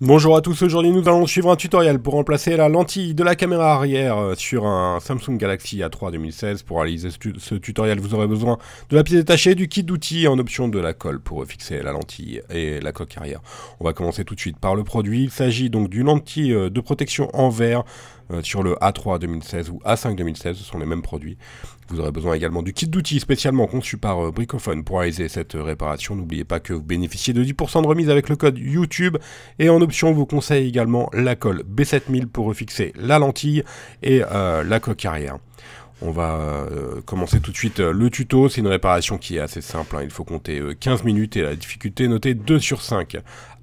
Bonjour à tous, aujourd'hui nous allons suivre un tutoriel pour remplacer la lentille de la caméra arrière euh, sur un Samsung Galaxy A3 2016. Pour réaliser ce, tutoriel, vous aurez besoin de la pièce détachée, du kit d'outils en option de la colle pour fixer la lentille et la coque arrière. On va commencer tout de suite par le produit. Il s'agit donc d'une lentille euh, de protection en verre euh, sur le A3 2016 ou A5 2016, ce sont les mêmes produits. Vous aurez besoin également du kit d'outils spécialement conçu par Bricophone pour réaliser cette réparation. N'oubliez pas que vous bénéficiez de 10% de remise avec le code YouTube et en on vous conseille également la colle B7000 pour refixer la lentille et euh, la coque arrière. On va euh, commencer tout de suite euh, le tuto, c'est une réparation qui est assez simple, hein. il faut compter 15 minutes et la difficulté est notée 2 sur 5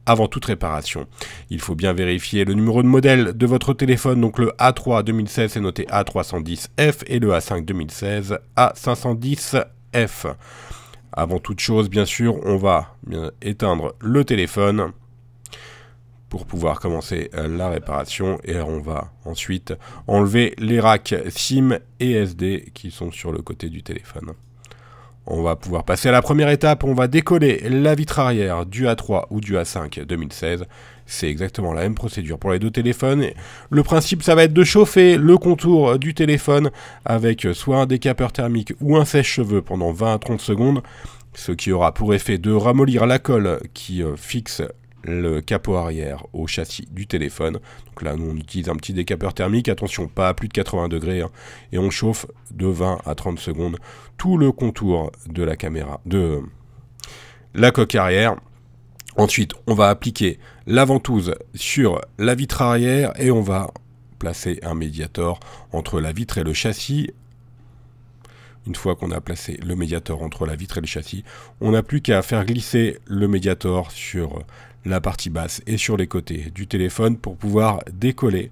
avant toute réparation. Il faut bien vérifier le numéro de modèle de votre téléphone, donc le A3 2016 est noté A310F et le A5 2016 A510F. Avant toute chose, bien sûr, on va éteindre le téléphone pour pouvoir commencer euh, la réparation et on va ensuite enlever les racks SIM et SD qui sont sur le côté du téléphone. On va pouvoir passer à la première étape, on va décoller la vitre arrière du A3 ou du A5 2016. C'est exactement la même procédure pour les deux téléphones. Le principe, ça va être de chauffer le contour du téléphone avec soit un décapeur thermique ou un sèche-cheveux pendant 20 à 30 secondes, ce qui aura pour effet de ramollir la colle qui euh, fixe le capot arrière au châssis du téléphone. Donc là, nous, on utilise un petit décapeur thermique. Attention, pas à plus de 80 degrés. Hein. et on chauffe de 20 à 30 secondes tout le contour de la caméra, de la coque arrière. Ensuite, on va appliquer la ventouse sur la vitre arrière et on va placer un médiator entre la vitre et le châssis une fois qu'on a placé le médiator entre la vitre et le châssis, on n'a plus qu'à faire glisser le médiator sur la partie basse et sur les côtés du téléphone pour pouvoir décoller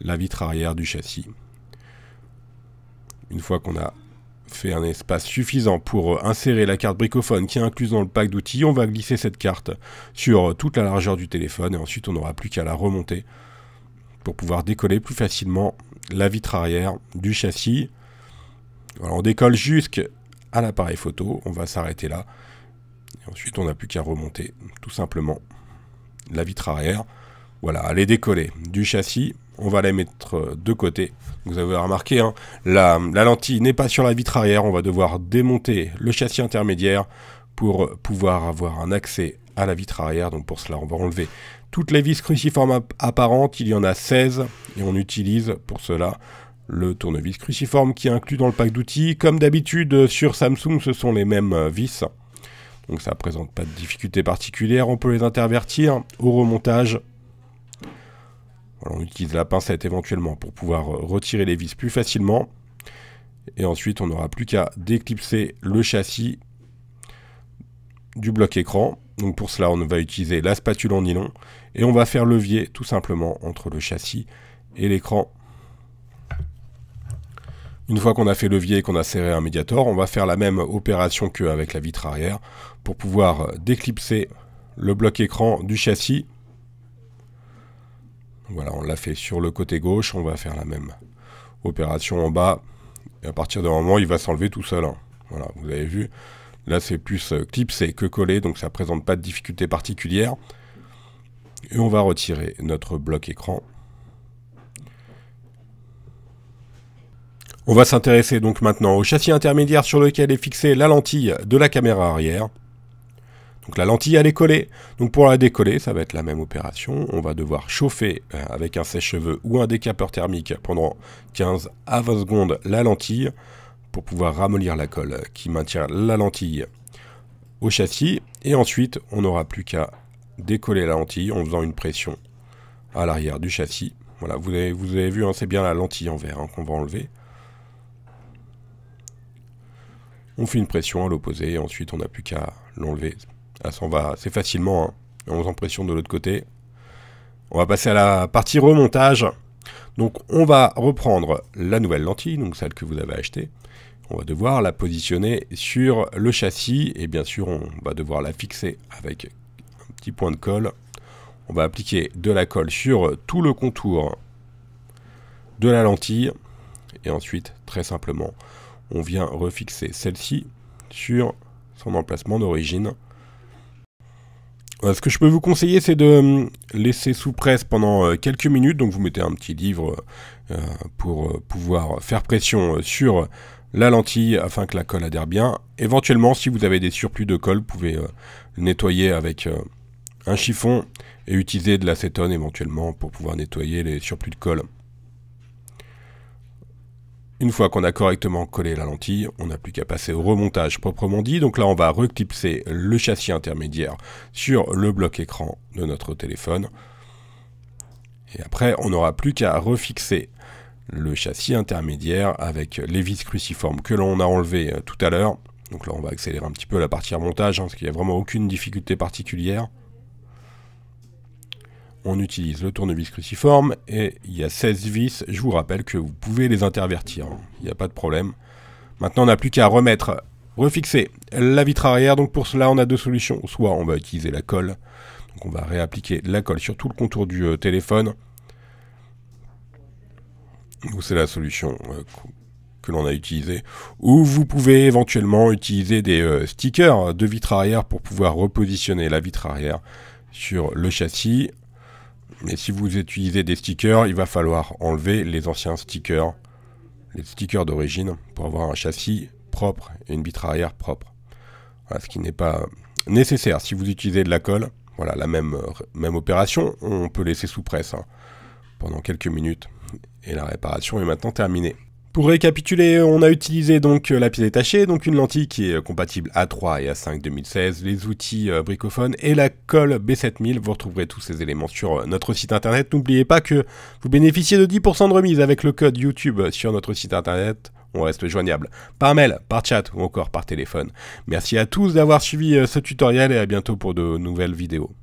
la vitre arrière du châssis. Une fois qu'on a fait un espace suffisant pour insérer la carte bricophone qui est incluse dans le pack d'outils, on va glisser cette carte sur toute la largeur du téléphone et ensuite on n'aura plus qu'à la remonter pour pouvoir décoller plus facilement la vitre arrière du châssis on décolle jusqu'à l'appareil photo, on va s'arrêter là. ensuite, on n'a plus qu'à remonter, tout simplement, la vitre arrière. Voilà, elle est décollée du châssis, on va les mettre euh, de côté. Vous avez remarqué, hein, la, la lentille n'est pas sur la vitre arrière, on va devoir démonter le châssis intermédiaire pour euh, pouvoir avoir un accès à la vitre arrière. Donc pour cela, on va enlever toutes les vis cruciformes apparentes, il y en a 16, et on utilise pour cela le tournevis cruciforme qui est inclus dans le pack d'outils. Comme d'habitude sur Samsung, ce sont les mêmes euh, vis. Donc ça ne présente pas de difficulté particulière. On peut les intervertir au remontage. on utilise la pincette éventuellement pour pouvoir euh, retirer les vis plus facilement. Et ensuite, on n'aura plus qu'à déclipser le châssis du bloc écran. Donc pour cela, on va utiliser la spatule en nylon et on va faire levier tout simplement entre le châssis et l'écran. Une fois qu'on a fait levier et qu'on a serré un médiator, on va faire la même opération qu'avec la vitre arrière pour pouvoir déclipser le bloc écran du châssis. Voilà, on l'a fait sur le côté gauche, on va faire la même opération en bas. Et à partir d'un moment, il va s'enlever tout seul. Hein. Voilà, vous avez vu, là c'est plus euh, clipsé que collé, donc ça ne présente pas de difficulté particulière. Et on va retirer notre bloc écran On va s'intéresser donc maintenant au châssis intermédiaire sur lequel est fixée la lentille de la caméra arrière. Donc la lentille elle est collée. Donc pour la décoller, ça va être la même opération. On va devoir chauffer euh, avec un sèche-cheveux ou un décapeur thermique pendant 15 à 20 secondes la lentille pour pouvoir ramollir la colle qui maintient la lentille au châssis. Et ensuite, on n'aura plus qu'à décoller la lentille en faisant une pression à l'arrière du châssis. Voilà, vous avez, vu, hein, c'est bien la lentille en verre hein, qu'on va enlever. On fait une pression à l'opposé, et ensuite on n'a plus qu'à l'enlever. Ça va assez facilement, hein. on en pression de l'autre côté. On va passer à la partie remontage. Donc on va reprendre la nouvelle lentille, donc celle que vous avez achetée. On va devoir la positionner sur le châssis et bien sûr on va devoir la fixer avec un petit point de colle. On va appliquer de la colle sur tout le contour de la lentille et ensuite très simplement on vient refixer celle-ci sur son emplacement d'origine. Ce que je peux vous conseiller, c'est de hum, laisser sous presse pendant euh, quelques minutes. Donc vous mettez un petit livre euh, pour euh, pouvoir faire pression sur la lentille afin que la colle adhère bien. Éventuellement, si vous avez des surplus de colle, vous pouvez nettoyer avec un chiffon et utiliser de l'acétone éventuellement pour pouvoir nettoyer les surplus de colle. Une fois qu'on a correctement collé la lentille, on n'a plus qu'à passer au remontage proprement dit. Donc là, on va reclipser le châssis intermédiaire sur le bloc écran de notre téléphone. Et après, on n'aura plus qu'à refixer le châssis intermédiaire avec les vis cruciformes que l'on a enlevées euh, tout à l'heure. Donc là, on va accélérer un petit peu la partie remontage, hein, parce qu'il n'y a vraiment aucune difficulté particulière on utilise le tournevis cruciforme et il y a 16 vis. Je vous rappelle que vous pouvez les intervertir, il n'y a pas de problème. Maintenant, on n'a plus qu'à remettre, refixer la vitre arrière. Donc pour cela, on a deux solutions. Soit on va utiliser la colle. Donc on va réappliquer la colle sur tout le contour du euh, téléphone. c'est la solution euh, que l'on a utilisée. Ou vous pouvez éventuellement utiliser des euh, stickers de vitre arrière pour pouvoir repositionner la vitre arrière sur le châssis. Mais si vous utilisez des stickers, il va falloir enlever les anciens stickers, les stickers d'origine, pour avoir un châssis propre et une vitre arrière propre. ce qui n'est pas nécessaire. Si vous utilisez de la colle, voilà la même, euh, même opération, on peut laisser sous presse hein, pendant quelques minutes. Et la réparation est maintenant terminée. Pour récapituler, on a utilisé donc euh, la pièce détachée, donc une lentille qui est euh, compatible A3 et A5 2016, les outils euh, bricophones et la colle B7000. Vous retrouverez tous ces éléments sur notre site internet. N'oubliez pas que vous bénéficiez de 10% de remise avec le code YouTube sur notre site internet. On reste joignable par mail, par chat ou encore par téléphone. Merci à tous d'avoir suivi ce tutoriel et à bientôt pour de nouvelles vidéos.